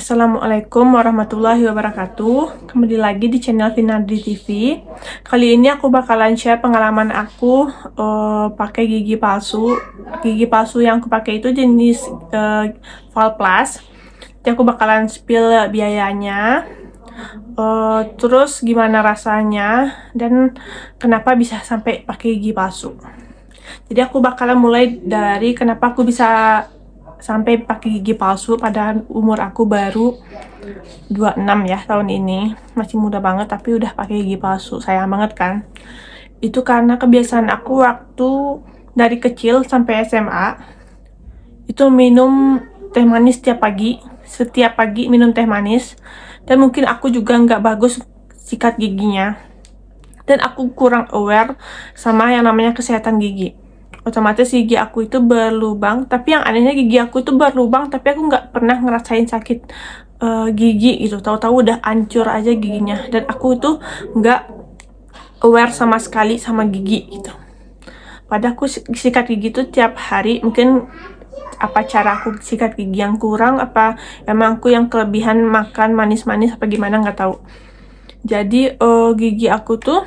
Assalamualaikum warahmatullahi wabarakatuh Kembali lagi di channel Finardi TV Kali ini aku bakalan share pengalaman aku uh, pakai gigi palsu Gigi palsu yang aku pakai itu jenis uh, Fall Plus Jadi aku bakalan spill biayanya uh, Terus gimana rasanya Dan kenapa bisa sampai pakai gigi palsu Jadi aku bakalan mulai dari kenapa aku bisa sampai pakai gigi palsu padahal umur aku baru 26 ya tahun ini masih muda banget tapi udah pakai gigi palsu sayang banget kan itu karena kebiasaan aku waktu dari kecil sampai SMA itu minum teh manis setiap pagi setiap pagi minum teh manis dan mungkin aku juga nggak bagus sikat giginya dan aku kurang aware sama yang namanya kesehatan gigi otomatis gigi aku itu berlubang tapi yang anehnya gigi aku itu berlubang tapi aku nggak pernah ngerasain sakit uh, gigi gitu tahu-tahu udah hancur aja giginya dan aku itu nggak aware sama sekali sama gigi gitu padahal aku sikat gigi tuh tiap hari mungkin apa cara aku sikat gigi yang kurang apa emang aku yang kelebihan makan manis-manis apa gimana nggak tahu jadi uh, gigi aku tuh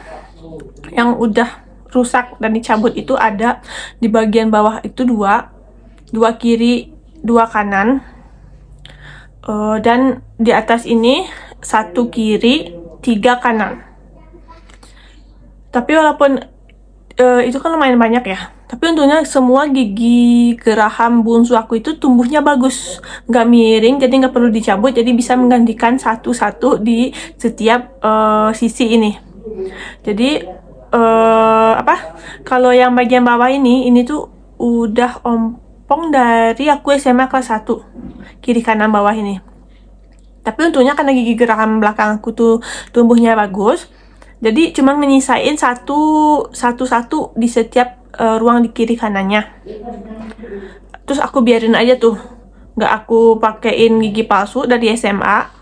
yang udah rusak dan dicabut itu ada di bagian bawah itu dua dua kiri dua kanan uh, dan di atas ini satu kiri tiga kanan tapi walaupun uh, itu kan lumayan banyak ya tapi untungnya semua gigi geraham bungsu aku itu tumbuhnya bagus nggak miring jadi nggak perlu dicabut jadi bisa menggantikan satu-satu di setiap uh, sisi ini jadi uh, apa kalau yang bagian bawah ini ini tuh udah ompong dari aku SMA kelas 1 kiri kanan bawah ini tapi untungnya karena gigi gerakan belakang aku tuh tumbuhnya bagus jadi cuma menyisain satu satu satu di setiap uh, ruang di kiri kanannya terus aku biarin aja tuh nggak aku pakein gigi palsu dari SMA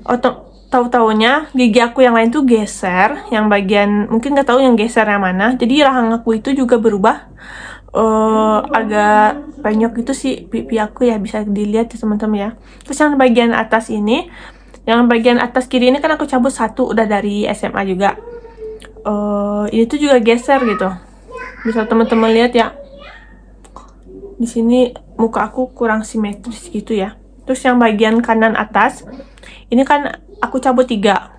Otom tahu-taunya gigi aku yang lain tuh geser, yang bagian mungkin nggak tahu yang geser yang mana. Jadi rahang aku itu juga berubah uh, agak penyok gitu sih pipi aku ya bisa dilihat ya teman-teman ya. Terus yang bagian atas ini, yang bagian atas kiri ini kan aku cabut satu udah dari SMA juga. Uh, ini tuh juga geser gitu. Bisa teman-teman lihat ya. Di sini muka aku kurang simetris gitu ya. Terus yang bagian kanan atas, ini kan aku cabut tiga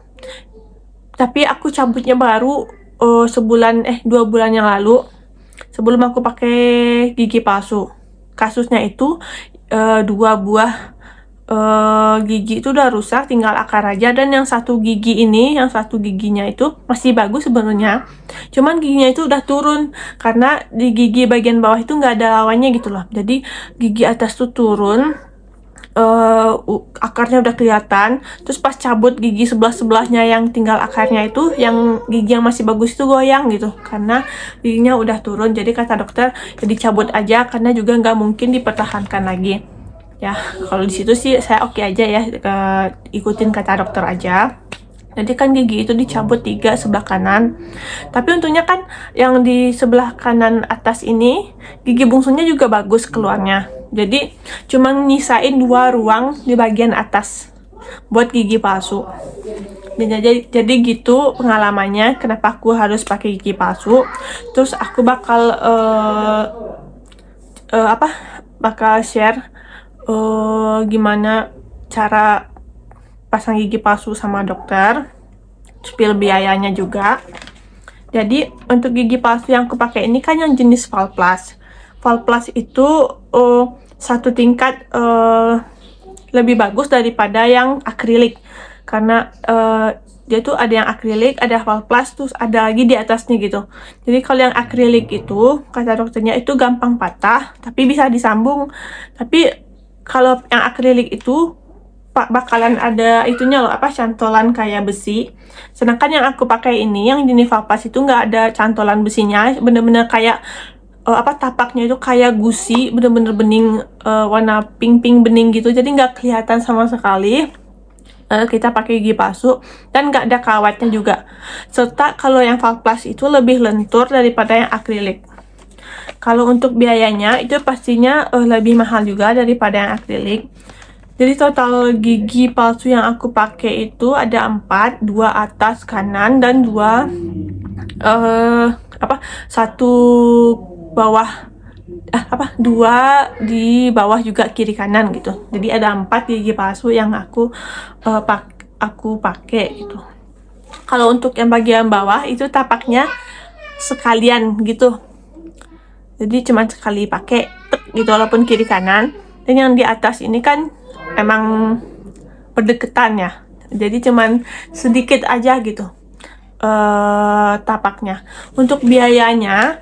tapi aku cabutnya baru uh, sebulan eh dua bulan yang lalu sebelum aku pakai gigi palsu kasusnya itu uh, dua buah uh, gigi itu udah rusak tinggal akar aja dan yang satu gigi ini yang satu giginya itu masih bagus sebenarnya cuman giginya itu udah turun karena di gigi bagian bawah itu nggak ada lawannya gitu loh jadi gigi atas tuh turun uh, akarnya udah kelihatan terus pas cabut gigi sebelah sebelahnya yang tinggal akarnya itu yang gigi yang masih bagus itu goyang gitu karena giginya udah turun jadi kata dokter jadi ya cabut aja karena juga nggak mungkin dipertahankan lagi ya kalau di situ sih saya oke okay aja ya uh, ikutin kata dokter aja jadi kan gigi itu dicabut tiga sebelah kanan. Tapi untungnya kan yang di sebelah kanan atas ini gigi bungsunya juga bagus keluarnya jadi cuma nyisain dua ruang di bagian atas buat gigi palsu. Jadi, jadi gitu pengalamannya kenapa aku harus pakai gigi palsu. Terus aku bakal uh, uh, apa? Bakal share uh, gimana cara pasang gigi palsu sama dokter. Spil biayanya juga. Jadi untuk gigi palsu yang aku pakai ini kan yang jenis fall Plus. fall Plus itu oh satu tingkat uh, lebih bagus daripada yang akrilik karena uh, dia tuh ada yang akrilik, ada hal plus, terus ada lagi di atasnya gitu. Jadi kalau yang akrilik itu, kata dokternya itu gampang patah, tapi bisa disambung. Tapi kalau yang akrilik itu pak bakalan ada itunya loh apa cantolan kayak besi sedangkan yang aku pakai ini yang jenis valpas itu nggak ada cantolan besinya bener-bener kayak uh, apa tapaknya itu kayak gusi bener-bener bening uh, warna pink pink bening gitu jadi nggak kelihatan sama sekali uh, kita pakai gigi palsu dan nggak ada kawatnya juga serta kalau yang plus itu lebih lentur daripada yang akrilik kalau untuk biayanya itu pastinya uh, lebih mahal juga daripada yang akrilik jadi total gigi palsu yang aku pakai itu ada empat, dua atas kanan dan dua uh, apa satu bawah eh, apa dua di bawah juga kiri kanan gitu jadi ada empat gigi palsu yang aku uh, pak aku pakai gitu kalau untuk yang bagian bawah itu tapaknya sekalian gitu jadi cuma sekali pakai gitu walaupun kiri kanan dan yang di atas ini kan emang berdekatan ya jadi cuman sedikit aja gitu uh, tapaknya untuk biayanya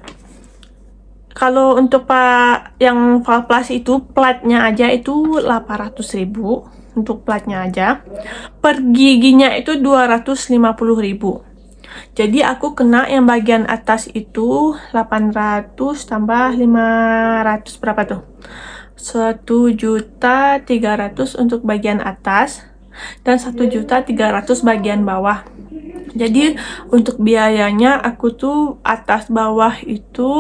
kalau untuk pak yang Val Plus itu platnya aja itu 800.000 untuk platnya aja per giginya itu 250.000. jadi aku kena yang bagian atas itu 800 tambah 500 berapa tuh 1 juta 300 untuk bagian atas dan 1 juta 300 bagian bawah jadi untuk biayanya aku tuh atas bawah itu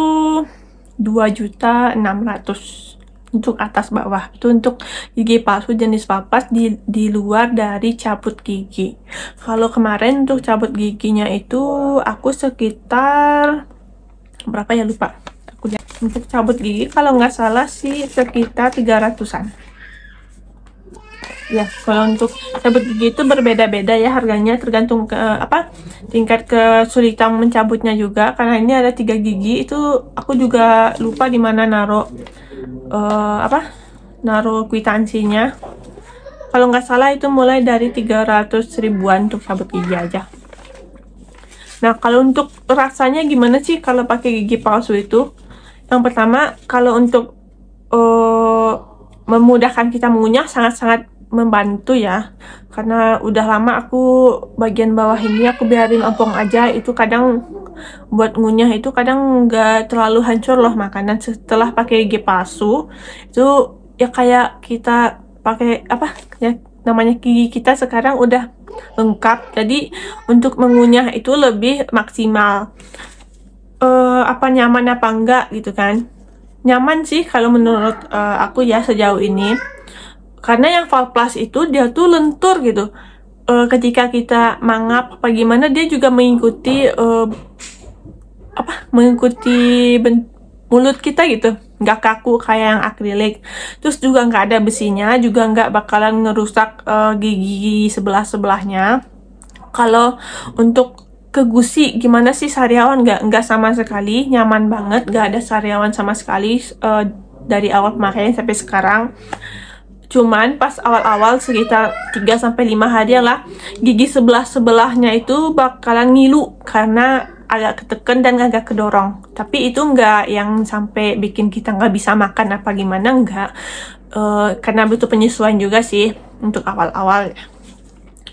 dua juta enam ratus untuk atas bawah itu untuk gigi palsu jenis papas di, di luar dari cabut gigi kalau kemarin untuk cabut giginya itu aku sekitar berapa ya lupa aku untuk cabut gigi kalau nggak salah sih sekitar 300an ya kalau untuk cabut gigi itu berbeda-beda ya harganya tergantung ke apa tingkat kesulitan mencabutnya juga karena ini ada tiga gigi itu aku juga lupa di mana naruh eh, uh, apa naruh kwitansinya kalau nggak salah itu mulai dari 300 ribuan untuk cabut gigi aja nah kalau untuk rasanya gimana sih kalau pakai gigi palsu itu yang pertama kalau untuk uh, memudahkan kita mengunyah sangat-sangat membantu ya karena udah lama aku bagian bawah ini aku biarin ompong aja itu kadang buat ngunyah itu kadang nggak terlalu hancur loh makanan setelah pakai gigi palsu itu ya kayak kita pakai apa ya namanya gigi kita sekarang udah lengkap jadi untuk mengunyah itu lebih maksimal uh, apa nyaman apa enggak gitu kan nyaman sih kalau menurut uh, aku ya sejauh ini karena yang fall Plus itu dia tuh lentur gitu e, ketika kita mangap apa gimana dia juga mengikuti e, apa mengikuti ben, mulut kita gitu nggak kaku kayak yang akrilik terus juga nggak ada besinya juga nggak bakalan ngerusak e, gigi sebelah sebelahnya kalau untuk ke gusi gimana sih sariawan nggak nggak sama sekali nyaman banget nggak ada sariawan sama sekali e, dari awal pemakaian sampai sekarang Cuman pas awal-awal sekitar 3 sampai 5 hari lah gigi sebelah-sebelahnya itu bakalan ngilu karena agak ketekan dan agak kedorong. Tapi itu enggak yang sampai bikin kita nggak bisa makan apa gimana enggak. Uh, eh, karena butuh penyesuaian juga sih untuk awal-awal.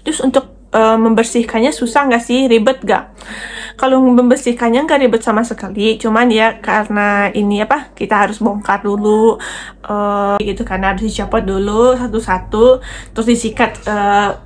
Terus untuk uh, membersihkannya susah nggak sih? Ribet enggak kalau membersihkannya nggak ribet sama sekali cuman ya karena ini apa kita harus bongkar dulu uh, gitu karena harus dicopot dulu satu-satu terus disikat uh,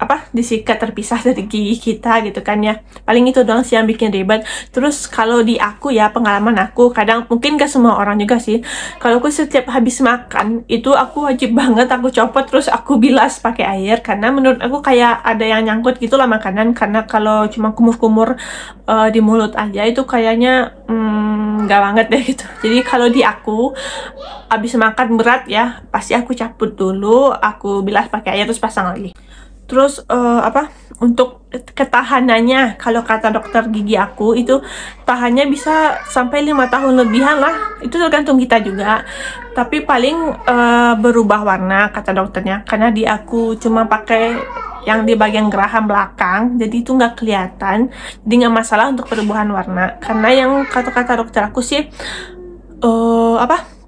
apa disikat terpisah dari gigi kita gitu kan ya paling itu doang sih yang bikin ribet terus kalau di aku ya pengalaman aku kadang mungkin ke semua orang juga sih kalau aku setiap habis makan itu aku wajib banget aku copot terus aku bilas pakai air karena menurut aku kayak ada yang nyangkut gitu lah makanan karena kalau cuma kumur-kumur uh, di mulut aja itu kayaknya hmm, nggak banget deh gitu jadi kalau di aku habis makan berat ya pasti aku cabut dulu aku bilas pakai air terus pasang lagi terus uh, apa untuk ketahanannya kalau kata dokter gigi aku itu tahannya bisa sampai lima tahun lebihan lah itu tergantung kita juga tapi paling uh, berubah warna kata dokternya karena di aku cuma pakai yang di bagian geraham belakang jadi itu nggak kelihatan dengan masalah untuk perubahan warna karena yang kata-kata dokter aku sih uh, apa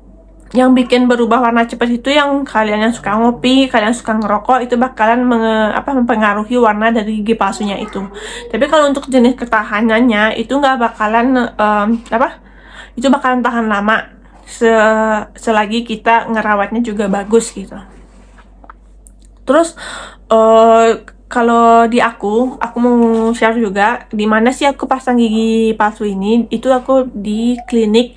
yang bikin berubah warna cepat itu yang kalian yang suka ngopi, kalian suka ngerokok itu bakalan menge, apa, mempengaruhi warna dari gigi palsunya itu. Tapi kalau untuk jenis ketahanannya itu nggak bakalan um, apa? Itu bakalan tahan lama se selagi kita ngerawatnya juga bagus gitu. Terus uh, kalau di aku, aku mau share juga di mana sih aku pasang gigi palsu ini. Itu aku di klinik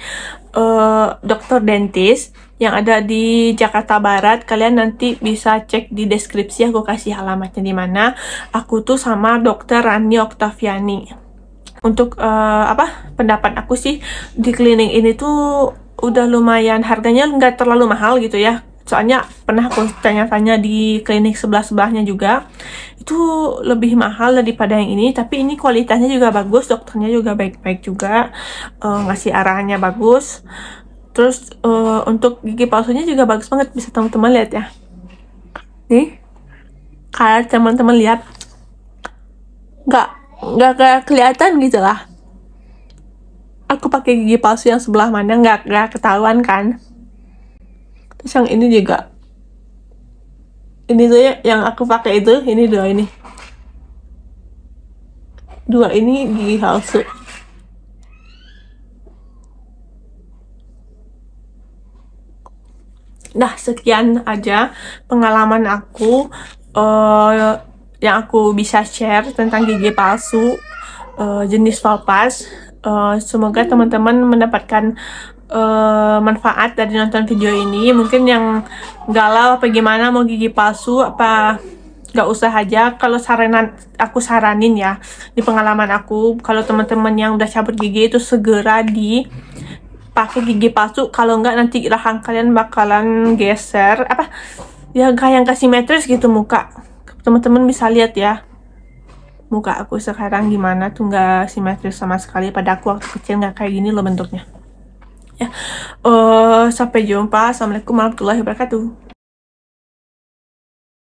uh, dokter dentist yang ada di Jakarta Barat. Kalian nanti bisa cek di deskripsi aku kasih alamatnya di mana. Aku tuh sama dokter Rani Oktaviani. Untuk uh, apa pendapat aku sih di klinik ini tuh udah lumayan harganya nggak terlalu mahal gitu ya soalnya pernah aku tanya-tanya di klinik sebelah-sebelahnya juga itu lebih mahal daripada yang ini tapi ini kualitasnya juga bagus dokternya juga baik-baik juga uh, ngasih arahannya bagus terus uh, untuk gigi palsunya juga bagus banget bisa teman-teman lihat ya nih kalau teman-teman lihat nggak nggak kelihatan gitu lah aku pakai gigi palsu yang sebelah mana nggak nggak ketahuan kan terus yang ini juga ini tuh yang aku pakai itu ini dua ini dua ini gigi palsu Nah, sekian aja pengalaman aku uh, yang aku bisa share tentang gigi palsu uh, jenis falpas. Uh, eh, semoga teman-teman mendapatkan uh, manfaat dari nonton video ini mungkin yang galau apa gimana mau gigi palsu apa gak usah aja kalau saranan aku saranin ya di pengalaman aku kalau teman-teman yang udah cabut gigi itu segera di pakai gigi palsu kalau enggak nanti rahang kalian bakalan geser apa ya kayak yang kasih simetris gitu muka teman-teman bisa lihat ya muka aku sekarang gimana tuh nggak simetris sama sekali pada aku waktu kecil nggak kayak gini loh bentuknya Ya, uh, sampai jumpa. Assalamualaikum warahmatullahi wabarakatuh.